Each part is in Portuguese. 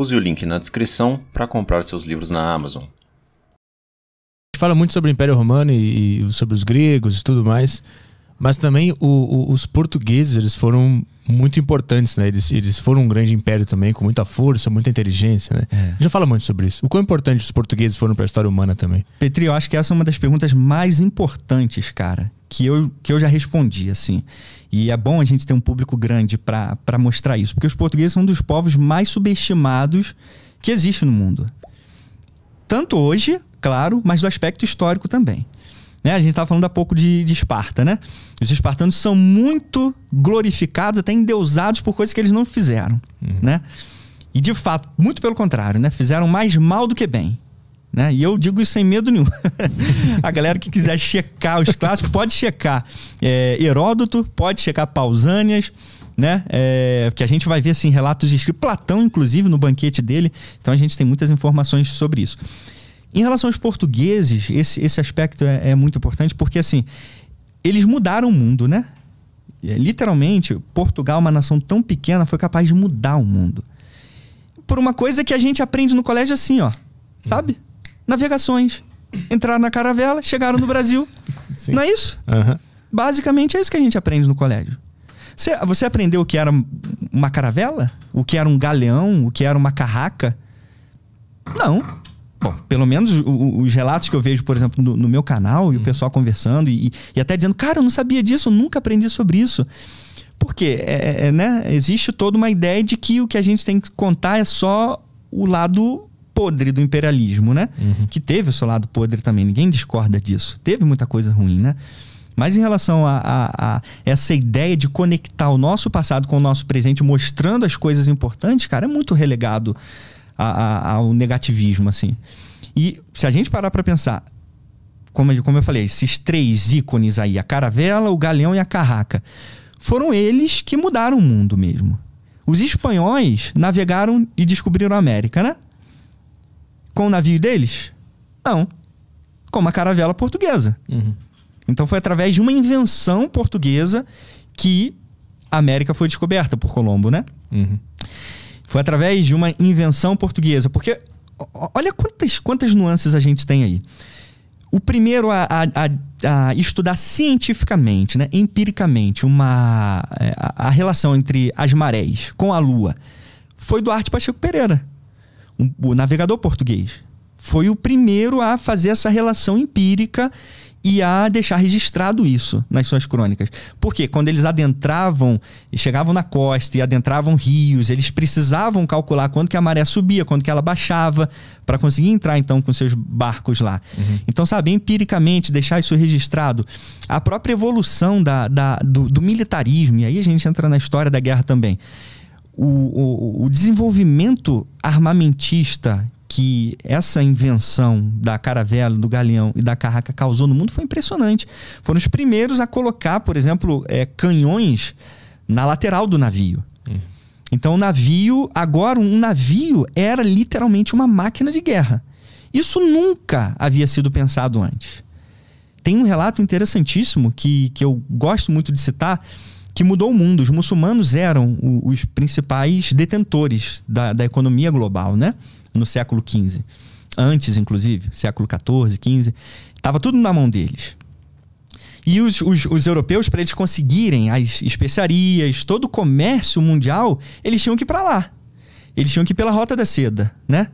Use o link na descrição para comprar seus livros na Amazon. A gente fala muito sobre o Império Romano e, sobre os gregos e tudo mais, mas também o, o, os portugueses eles foram muito importantes, né? Eles, eles foram um grande império também, com muita força, muita inteligência, né? É. A gente não fala muito sobre isso. O quão importante os portugueses foram para a história humana também? Petri, eu acho que essa é uma das perguntas mais importantes, cara que eu, que eu já respondi, assim. E é bom a gente ter um público grande para mostrar isso, porque os portugueses são um dos povos mais subestimados que existe no mundo. Tanto hoje, claro, mas do aspecto histórico também. Né? A gente estava falando há pouco de, de Esparta, né? Os espartanos são muito glorificados, até endeusados por coisas que eles não fizeram, uhum. né? E de fato, muito pelo contrário, né? Fizeram mais mal do que bem. Né? E eu digo isso sem medo nenhum. a galera que quiser checar os clássicos, pode checar é, Heródoto, pode checar Pausânias, né? É, que a gente vai ver assim, relatos escritos, Platão, inclusive, no banquete dele. Então a gente tem muitas informações sobre isso. Em relação aos portugueses, esse, esse aspecto é, é muito importante, porque assim, eles mudaram o mundo, né? É, literalmente, Portugal, uma nação tão pequena, foi capaz de mudar o mundo. Por uma coisa que a gente aprende no colégio assim, ó. Sabe? navegações. Entraram na caravela, chegaram no Brasil. Sim. Não é isso? Uhum. Basicamente é isso que a gente aprende no colégio. Você, você aprendeu o que era uma caravela? O que era um galeão? O que era uma carraca? Não. Bom, pelo menos os relatos que eu vejo, por exemplo, no, no meu canal, e o hum. pessoal conversando e, e, até dizendo, cara, eu não sabia disso, eu nunca aprendi sobre isso. Porque é, é, é, né? existe toda uma ideia de que o que a gente tem que contar é só o lado podre do imperialismo, né? Uhum. Que teve o seu lado podre também, ninguém discorda disso. Teve muita coisa ruim, né? Mas em relação a, a, a, essa ideia de conectar o nosso passado com o nosso presente, mostrando as coisas importantes, cara, é muito relegado a, ao negativismo, assim. E se a gente parar para pensar, como, como eu falei, esses três ícones aí, a caravela, o galeão e a carraca, foram eles que mudaram o mundo mesmo. Os espanhóis navegaram e descobriram a América, né? com o navio deles? Não. Com uma caravela portuguesa. Uhum. Então foi através de uma invenção portuguesa que a América foi descoberta por Colombo, né? Uhum. Foi através de uma invenção portuguesa. Porque olha quantas, quantas nuances a gente tem aí. O primeiro a, a, a estudar cientificamente, né, empiricamente, uma, é, a, a relação entre as marés com a Lua foi Duarte Pacheco Pereira o navegador português foi o primeiro a fazer essa relação empírica e a deixar registrado isso nas suas crônicas. Porque quando eles adentravam, chegavam na costa e adentravam rios, eles precisavam calcular quando que a maré subia, quando que ela baixava, para conseguir entrar então com seus barcos lá. Uhum. Então, sabe, empiricamente deixar isso registrado. A própria evolução da, da do, do militarismo, e aí a gente entra na história da guerra também o, o, desenvolvimento armamentista que essa invenção da caravela, do galeão e da carraca causou no mundo foi impressionante. Foram os primeiros a colocar, por exemplo, é, canhões na lateral do navio. Hum. Então, o navio, agora, um navio era literalmente uma máquina de guerra. Isso nunca havia sido pensado antes. Tem um relato interessantíssimo que, que eu gosto muito de citar, que mudou o mundo. Os muçulmanos eram o, os principais detentores da, da economia global, né? No século XV. Antes, inclusive, século XIV, XV. Estava tudo na mão deles. E os, os, os europeus, para eles conseguirem as especiarias, todo o comércio mundial, eles tinham que ir para lá. Eles tinham que ir pela Rota da Seda, né?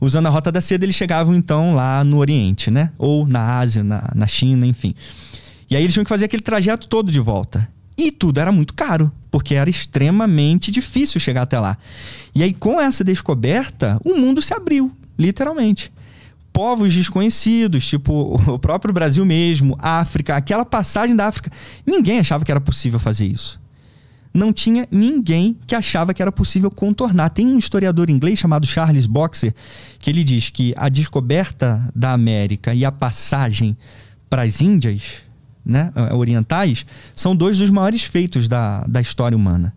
Usando a Rota da Seda, eles chegavam então lá no Oriente, né? Ou na Ásia, na, na China, enfim. E aí eles tinham que fazer aquele trajeto todo de volta. E tudo era muito caro, porque era extremamente difícil chegar até lá. E aí, com essa descoberta, o mundo se abriu, literalmente. Povos desconhecidos, tipo o próprio Brasil mesmo, África, aquela passagem da África, ninguém achava que era possível fazer isso. Não tinha ninguém que achava que era possível contornar. Tem um historiador inglês chamado Charles Boxer que ele diz que a descoberta da América e a passagem para as Índias né, é, é orientais, são dois dos maiores feitos da, da história humana.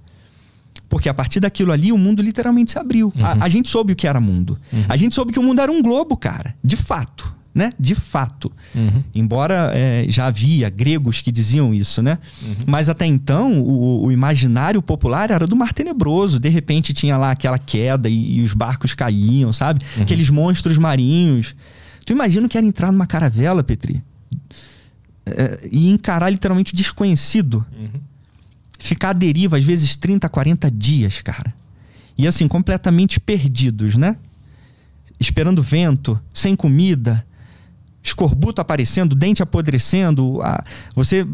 Porque a partir daquilo ali, o mundo literalmente se abriu. Uhum. A, a, gente soube o que era mundo. Uhum. A gente soube que o mundo era um globo, cara. De fato. Né? De fato. Uhum. Embora é, já havia gregos que diziam isso, né? Uhum. Mas até então, o, o, imaginário popular era do mar tenebroso. De repente tinha lá aquela queda e, e os barcos caíam, sabe? Uhum. Aqueles monstros marinhos. Tu imagina que era entrar numa caravela, Petri? É, e encarar literalmente o desconhecido. Uhum. Ficar à deriva, às vezes 30, 40 dias, cara. E assim, completamente perdidos, né? Esperando vento, sem comida, escorbuto aparecendo, dente apodrecendo, a, você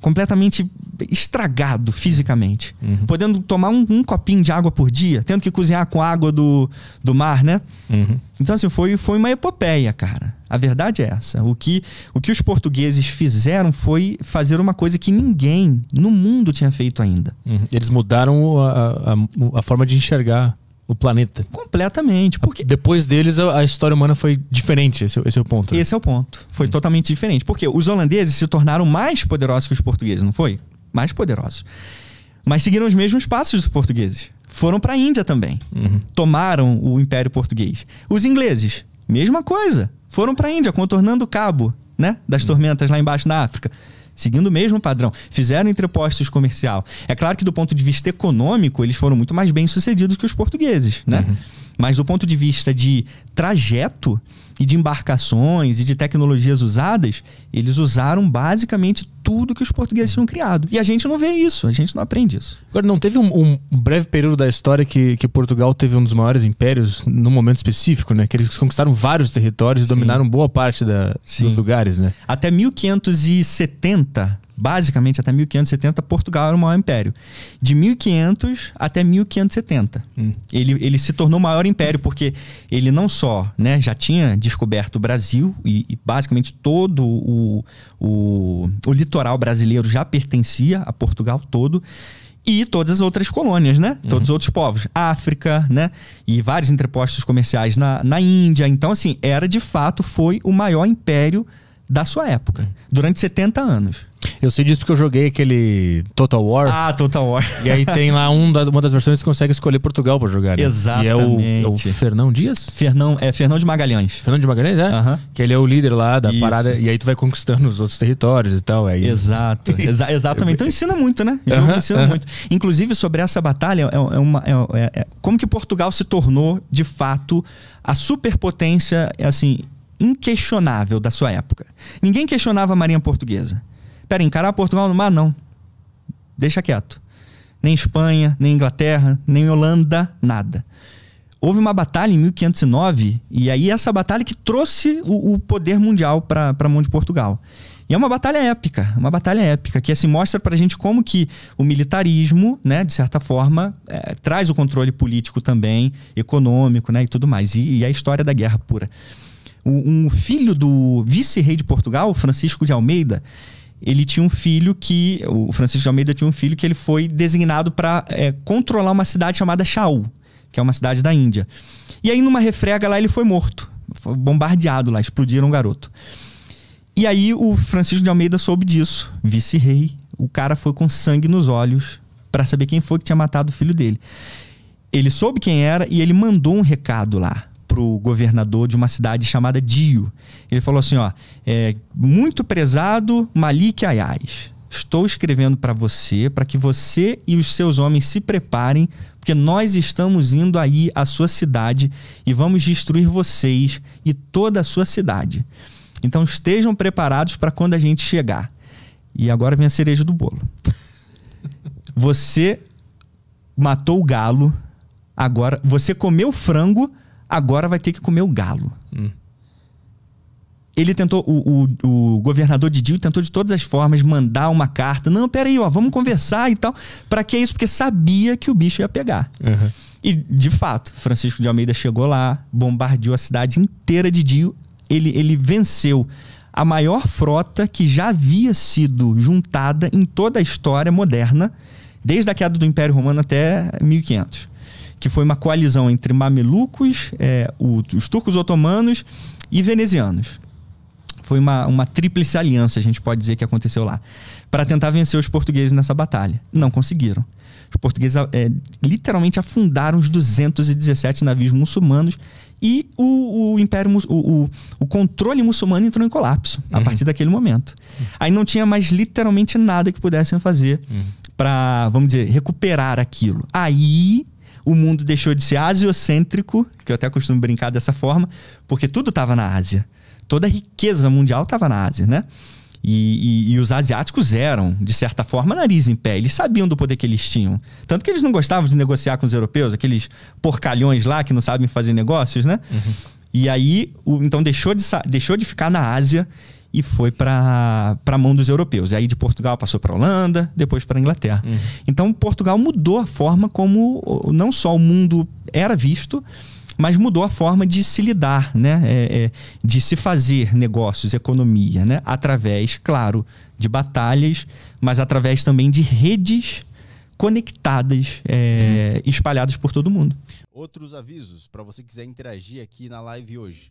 completamente estragado fisicamente. Uhum. Podendo tomar um, um, copinho de água por dia, tendo que cozinhar com água do, do mar, né? Uhum. Então, assim, foi, foi uma epopeia, cara. A verdade é essa. O que, o que os portugueses fizeram foi fazer uma coisa que ninguém no mundo tinha feito ainda. Uhum. Eles mudaram a, a, a forma de enxergar o planeta. Completamente. Porque depois deles a, história humana foi diferente. Esse, esse é o ponto. Né? Esse é o ponto. Foi hum. totalmente diferente. Porque os holandeses se tornaram mais poderosos que os portugueses, não foi? Mais poderosos. Mas seguiram os mesmos passos dos portugueses. Foram para a Índia também. Uhum. Tomaram o Império Português. Os ingleses, mesma coisa. Foram para a Índia, contornando o cabo, né, das uhum. tormentas lá embaixo na África seguindo o mesmo padrão, fizeram entrepostos comercial. É claro que do ponto de vista econômico, eles foram muito mais bem sucedidos que os portugueses, né? Uhum. Mas do ponto de vista de trajeto e de embarcações e de tecnologias usadas, eles usaram basicamente tudo que os portugueses tinham criado. E a gente não vê isso, a gente não aprende isso. Agora, não teve um, um breve período da história que, que Portugal teve um dos maiores impérios num momento específico, né? Que eles conquistaram vários territórios e dominaram boa parte da, dos lugares, né? Até 1570, basicamente até 1570, Portugal era o maior império. De 1500 até 1570, hum. ele, ele se tornou o maior império porque ele não só né, já tinha descoberto o Brasil e, e basicamente todo o, o, o litoral brasileiro já pertencia a Portugal todo e todas as outras colônias, né? Uhum. Todos os outros povos. África, né? E vários entrepostos comerciais na, na Índia. Então, assim, era de fato, foi o maior império da sua época, uhum. durante 70 anos. Eu sei disso porque eu joguei aquele Total War. Ah, Total War. E aí tem lá um das, uma das versões que consegue escolher Portugal pra jogar. Né? Exatamente. E é o, é o Fernão Dias? Fernão, é Fernão de Magalhães. Fernão de Magalhães, é? Que ele é o líder lá da Isso. parada. E aí tu vai conquistando os outros territórios e tal. Aí... Exato. Exa exatamente. Então ensina muito, né? O jogo ensina muito. Inclusive, sobre essa batalha, é, é uma, é, é, é, como que Portugal se tornou, de fato, a superpotência, assim, inquestionável da sua época. Ninguém questionava a Marinha Portuguesa. Pera, encarar Portugal no mar? Não. Deixa quieto. Nem Espanha, nem Inglaterra, nem Holanda, nada. Houve uma batalha em 1509, e aí essa batalha que trouxe o, o poder mundial para a mão de Portugal. E é uma batalha épica, uma batalha épica, que assim, mostra pra gente como que o militarismo, né, de certa forma, é, traz o controle político também, econômico, né, e tudo mais. E, e a história da guerra pura. O, um filho do vice-rei de Portugal, Francisco de Almeida, ele tinha um filho que. O Francisco de Almeida tinha um filho que ele foi designado para é, controlar uma cidade chamada Shaul, que é uma cidade da Índia. E aí, numa refrega lá, ele foi morto. Foi bombardeado lá, explodiram o garoto. E aí, o Francisco de Almeida soube disso, vice-rei. O cara foi com sangue nos olhos para saber quem foi que tinha matado o filho dele. Ele soube quem era e ele mandou um recado lá pro governador de uma cidade chamada Dio. Ele falou assim, ó, é, muito prezado Malik Ayaz. Estou escrevendo para você, para que você e os seus homens se preparem, porque nós estamos indo aí à sua cidade e vamos destruir vocês e toda a sua cidade. Então estejam preparados para quando a gente chegar. E agora vem a cereja do bolo. Você matou o galo, agora você comeu frango, agora vai ter que comer o galo. Hum. Ele tentou, o, o, o governador tentou de todas as formas mandar uma carta. Não, peraí, ó, vamos conversar e tal. Para que isso? Porque sabia que o bicho ia pegar. Uhum. E, de fato, Francisco de Almeida chegou lá, bombardeou a cidade inteira de Dio. Ele, ele venceu a maior frota que já havia sido juntada em toda a história moderna, desde a queda do Império Romano até 1500 que foi uma coalizão entre mamelucos, é, o, os turcos otomanos e venezianos. Foi uma, uma tríplice aliança, a gente pode dizer, que aconteceu lá, para tentar vencer os portugueses nessa batalha. Não conseguiram. Os portugueses é, literalmente afundaram os 217 navios muçulmanos e o, o império o, o, o, controle muçulmano entrou em colapso uhum. a partir daquele momento. Uhum. Aí não tinha mais literalmente nada que pudessem fazer uhum. para, vamos dizer, recuperar aquilo. Aí o mundo deixou de ser asiocêntrico, que eu até costumo brincar dessa forma, porque tudo estava na Ásia. Toda a riqueza mundial estava na Ásia, né? E, e, e, os asiáticos eram, de certa forma, nariz em pé. Eles sabiam do poder que eles tinham. Tanto que eles não gostavam de negociar com os europeus, aqueles porcalhões lá que não sabem fazer negócios, né? Uhum. E aí, o, então deixou de, deixou de ficar na Ásia e foi para a mão dos europeus. E aí de Portugal passou para Holanda, depois para Inglaterra. Uhum. Então Portugal mudou a forma como não só o mundo era visto, mas mudou a forma de se lidar, né? É, é, de se fazer negócios, economia, né? através, claro, de batalhas, mas através também de redes conectadas, é, uhum. espalhadas por todo mundo. Outros avisos para você quiser interagir aqui na live hoje.